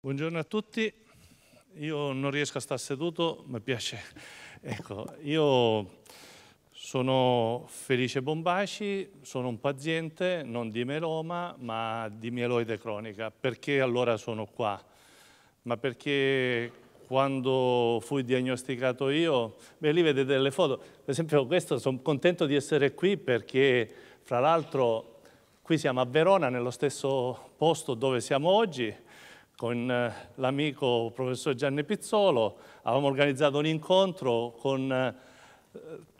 Buongiorno a tutti, io non riesco a stare seduto, mi piace. Ecco, io sono Felice Bombaci, sono un paziente non di meloma ma di mieloide cronica. Perché allora sono qua? Ma perché quando fui diagnosticato io, beh lì vedete le foto, per esempio questo sono contento di essere qui perché fra l'altro qui siamo a Verona, nello stesso posto dove siamo oggi, con eh, l'amico professor Gianni Pizzolo, avevamo organizzato un incontro con eh,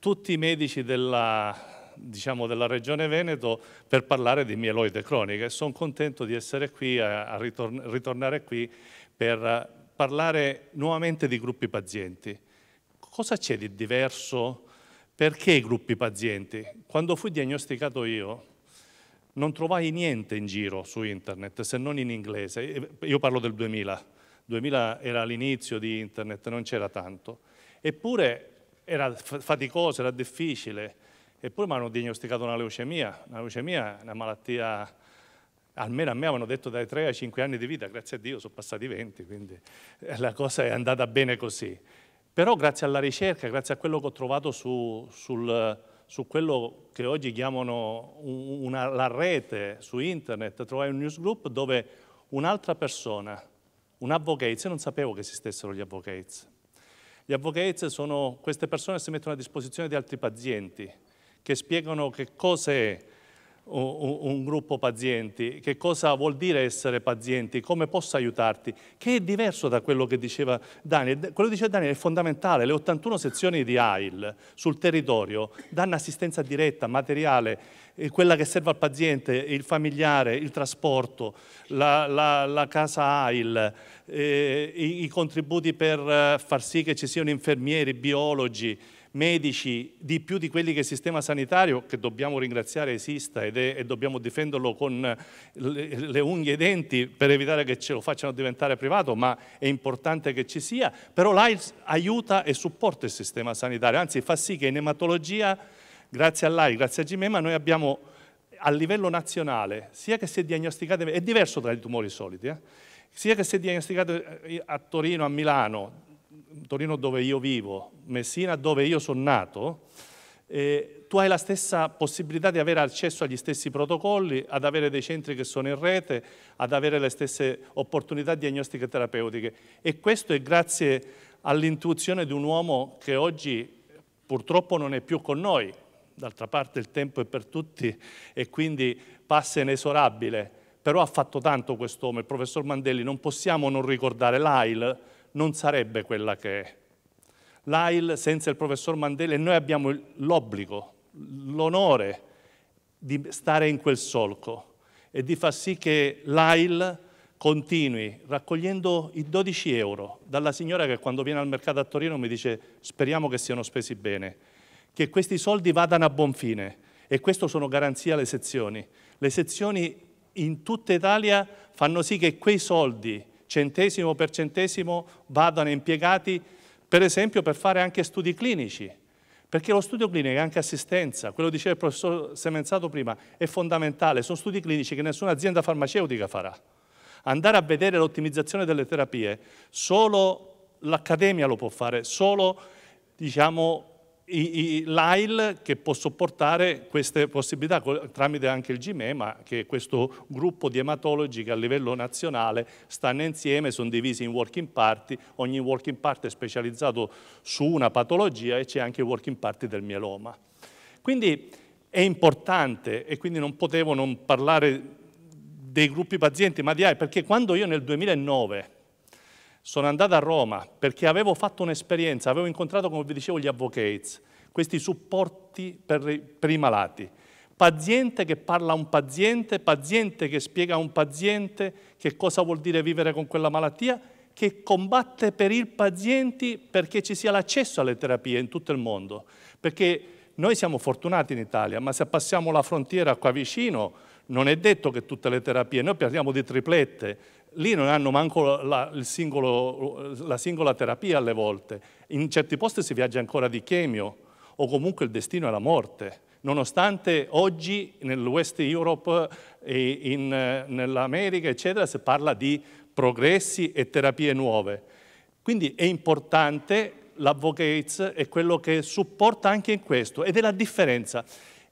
tutti i medici della, diciamo, della regione Veneto per parlare di mieloide cronica e sono contento di essere qui, a, a ritorn ritornare qui per eh, parlare nuovamente di gruppi pazienti. Cosa c'è di diverso? Perché i gruppi pazienti? Quando fui diagnosticato io, non trovai niente in giro su internet se non in inglese. Io parlo del 2000, 2000 era l'inizio di internet, non c'era tanto. Eppure era faticoso, era difficile. Eppure mi hanno diagnosticato una leucemia. Una leucemia è una malattia, almeno a me avevano detto dai 3 ai 5 anni di vita, grazie a Dio sono passati 20, quindi eh, la cosa è andata bene così. Però grazie alla ricerca, grazie a quello che ho trovato su, sul, su quello che oggi chiamano una, la rete su internet, trovai un newsgroup dove un'altra persona, un advocate, io non sapevo che esistessero gli advocates. Gli advocates sono queste persone che si mettono a disposizione di altri pazienti, che spiegano che cosa è un gruppo pazienti, che cosa vuol dire essere pazienti, come posso aiutarti, che è diverso da quello che diceva Daniel. Quello che diceva Daniel è fondamentale, le 81 sezioni di AIL sul territorio danno assistenza diretta, materiale, eh, quella che serve al paziente, il familiare, il trasporto, la, la, la casa AIL, eh, i, i contributi per eh, far sì che ci siano infermieri, biologi, medici di più di quelli che il sistema sanitario, che dobbiamo ringraziare esista ed è, e dobbiamo difenderlo con le, le unghie e i denti per evitare che ce lo facciano diventare privato, ma è importante che ci sia, però l'AIDS aiuta e supporta il sistema sanitario, anzi fa sì che in ematologia, grazie all'AI, grazie a Gimema, noi abbiamo a livello nazionale, sia che si è diagnosticate, è diverso tra i tumori soliti, eh? sia che si è diagnosticato eh, a Torino, a Milano, Torino dove io vivo, Messina dove io sono nato, eh, tu hai la stessa possibilità di avere accesso agli stessi protocolli, ad avere dei centri che sono in rete, ad avere le stesse opportunità diagnostiche e terapeutiche. E questo è grazie all'intuizione di un uomo che oggi purtroppo non è più con noi, d'altra parte il tempo è per tutti e quindi passa inesorabile, però ha fatto tanto quest'uomo, il professor Mandelli, non possiamo non ricordare l'AIL, non sarebbe quella che è. L'AIL senza il professor Mandela e noi abbiamo l'obbligo, l'onore di stare in quel solco e di far sì che l'AIL continui raccogliendo i 12 euro dalla signora che quando viene al mercato a Torino mi dice speriamo che siano spesi bene, che questi soldi vadano a buon fine e questo sono garanzia alle sezioni. Le sezioni in tutta Italia fanno sì che quei soldi centesimo per centesimo vadano impiegati per esempio per fare anche studi clinici, perché lo studio clinico è anche assistenza, quello diceva il professor Semenzato prima, è fondamentale, sono studi clinici che nessuna azienda farmaceutica farà. Andare a vedere l'ottimizzazione delle terapie, solo l'Accademia lo può fare, solo diciamo, l'AIL che può sopportare queste possibilità tramite anche il GMEMA, che è questo gruppo di ematologi che a livello nazionale stanno insieme, sono divisi in working party, ogni working party è specializzato su una patologia e c'è anche il working party del mieloma. Quindi è importante e quindi non potevo non parlare dei gruppi pazienti, ma di AIL, perché quando io nel 2009 sono andato a Roma perché avevo fatto un'esperienza, avevo incontrato, come vi dicevo, gli advocates, questi supporti per, per i malati. Paziente che parla a un paziente, paziente che spiega a un paziente che cosa vuol dire vivere con quella malattia, che combatte per i pazienti perché ci sia l'accesso alle terapie in tutto il mondo. Perché noi siamo fortunati in Italia, ma se passiamo la frontiera qua vicino, non è detto che tutte le terapie, noi parliamo di triplette, lì non hanno manco la, singolo, la, singola terapia alle volte. In certi posti si viaggia ancora di chemio o comunque il destino è la morte. Nonostante oggi nel West Europe e nell'America, eccetera, si parla di progressi e terapie nuove. Quindi è importante l'advocates è quello che supporta anche in questo ed è la differenza.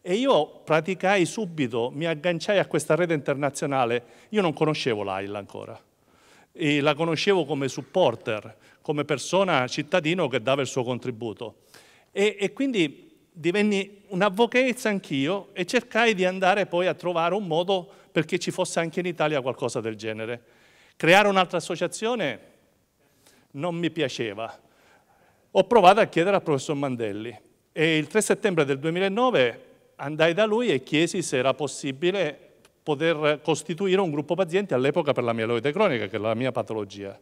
E io praticai subito, mi agganciai a questa rete internazionale. Io non conoscevo l'AIL ancora. E la conoscevo come supporter, come persona, cittadino che dava il suo contributo. E, e quindi divenni un'avvocates anch'io e cercai di andare poi a trovare un modo perché ci fosse anche in Italia qualcosa del genere. Creare un'altra associazione non mi piaceva. Ho provato a chiedere al professor Mandelli e il 3 settembre del 2009 andai da lui e chiesi se era possibile poter costituire un gruppo pazienti all'epoca per la mieloide cronica, che è la mia patologia.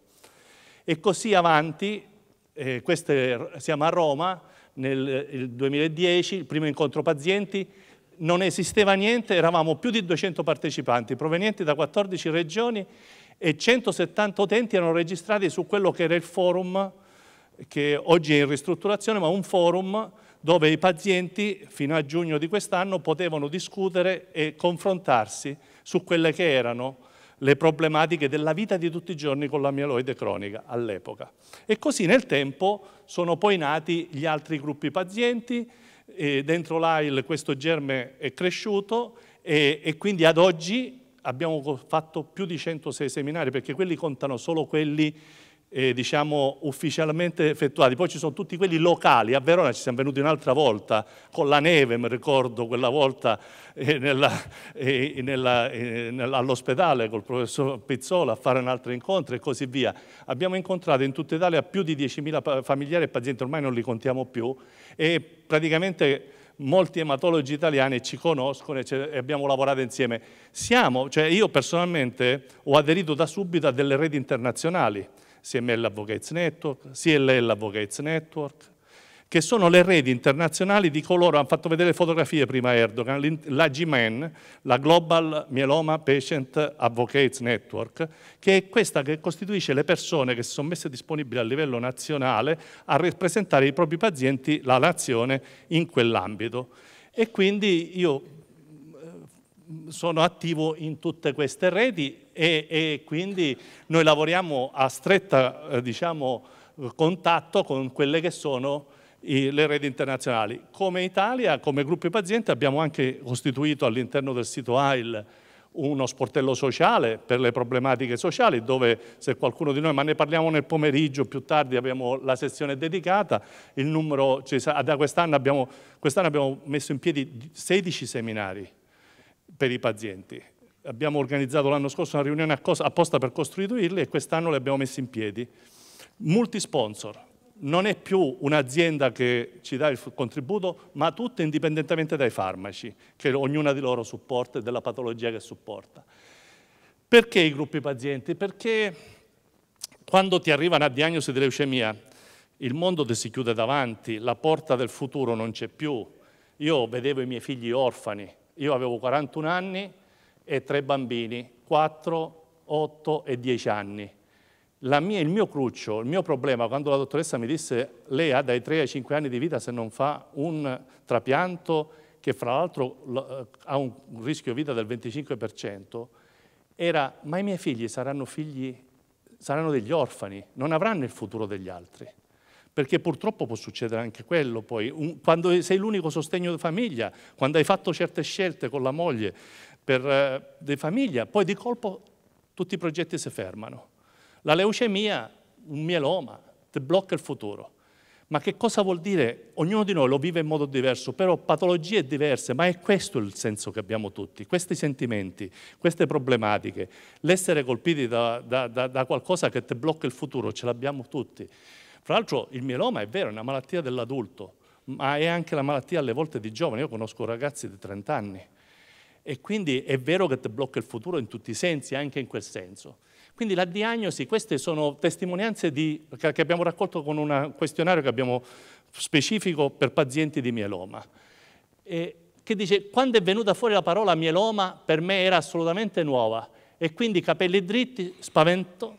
E così avanti, eh, queste, siamo a Roma, nel 2010, il primo incontro pazienti, non esisteva niente, eravamo più di 200 partecipanti provenienti da 14 regioni e 170 utenti erano registrati su quello che era il forum, che oggi è in ristrutturazione, ma un forum dove i pazienti fino a giugno di quest'anno potevano discutere e confrontarsi su quelle che erano le problematiche della vita di tutti i giorni con la mieloide cronica all'epoca. E così nel tempo sono poi nati gli altri gruppi pazienti, dentro l'AIL questo germe è cresciuto e, e quindi ad oggi abbiamo fatto più di 106 seminari perché quelli contano solo quelli eh, diciamo, ufficialmente effettuati. Poi ci sono tutti quelli locali, a Verona ci siamo venuti un'altra volta, con la neve, mi ricordo quella volta eh, eh, eh all'ospedale col professor Pizzola a fare un altro incontro e così via. Abbiamo incontrato in tutta Italia più di 10.000 familiari e pazienti, ormai non li contiamo più, e praticamente molti ematologi italiani ci conoscono e abbiamo lavorato insieme. Siamo, cioè io personalmente ho aderito da subito a delle reti internazionali, CML Advocates Network, CLL Advocates Network, che sono le reti internazionali di coloro, hanno fatto vedere le fotografie prima Erdogan, la GMAN, la Global Mieloma Patient Advocates Network, che è questa che costituisce le persone che si sono messe disponibili a livello nazionale a rappresentare i propri pazienti, la nazione, in quell'ambito. E quindi io eh, sono attivo in tutte queste reti e, e quindi noi lavoriamo a stretta eh, diciamo, contatto con quelle che sono le reti internazionali. Come Italia, come gruppi pazienti, abbiamo anche costituito all'interno del sito AIL uno sportello sociale per le problematiche sociali, dove se qualcuno di noi, ma ne parliamo nel pomeriggio, più tardi abbiamo la sessione dedicata, il numero, cioè, da quest'anno abbiamo, quest abbiamo messo in piedi 16 seminari per i pazienti abbiamo organizzato l'anno scorso una riunione apposta per costituirli e quest'anno li abbiamo messi in piedi. Multi sponsor, non è più un'azienda che ci dà il contributo, ma tutte indipendentemente dai farmaci, che ognuna di loro supporta e della patologia che supporta. Perché i gruppi pazienti? Perché quando ti arriva una diagnosi di leucemia, il mondo ti si chiude davanti, la porta del futuro non c'è più. Io vedevo i miei figli orfani, io avevo 41 anni, e tre bambini, 4, 8 e 10 anni. Mia, il mio cruccio, il mio problema, quando la dottoressa mi disse lei ha dai 3 ai 5 anni di vita se non fa un trapianto che fra l'altro eh, ha un rischio vita del 25%, era ma i miei figli saranno figli, saranno degli orfani, non avranno il futuro degli altri. Perché purtroppo può succedere anche quello poi, un, quando sei l'unico sostegno di famiglia, quando hai fatto certe scelte con la moglie, per le eh, famiglie, poi di colpo tutti i progetti si fermano. La leucemia, un mieloma, ti blocca il futuro. Ma che cosa vuol dire? Ognuno di noi lo vive in modo diverso, però patologie diverse, ma è questo il senso che abbiamo tutti, questi sentimenti, queste problematiche. L'essere colpiti da, da, da, da qualcosa che ti blocca il futuro, ce l'abbiamo tutti. Fra l'altro il mieloma è vero, è una malattia dell'adulto, ma è anche la malattia alle volte di giovani. Io conosco ragazzi di 30 anni e quindi è vero che ti blocca il futuro in tutti i sensi, anche in quel senso. Quindi la diagnosi, queste sono testimonianze di, che abbiamo raccolto con un questionario che abbiamo specifico per pazienti di mieloma, e, che dice quando è venuta fuori la parola mieloma per me era assolutamente nuova e quindi capelli dritti, spavento,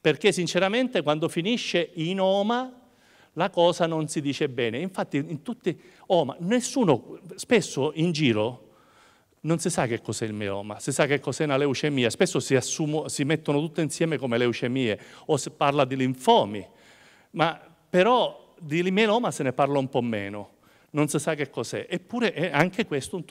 perché sinceramente quando finisce in oma la cosa non si dice bene. Infatti in tutti, oma, nessuno, spesso in giro non si sa che cos'è il mieloma, si sa che cos'è una leucemia, spesso si, assumo, si mettono tutte insieme come leucemie o si parla di linfomi, ma però di mieloma se ne parla un po' meno, non si sa che cos'è, eppure è anche questo un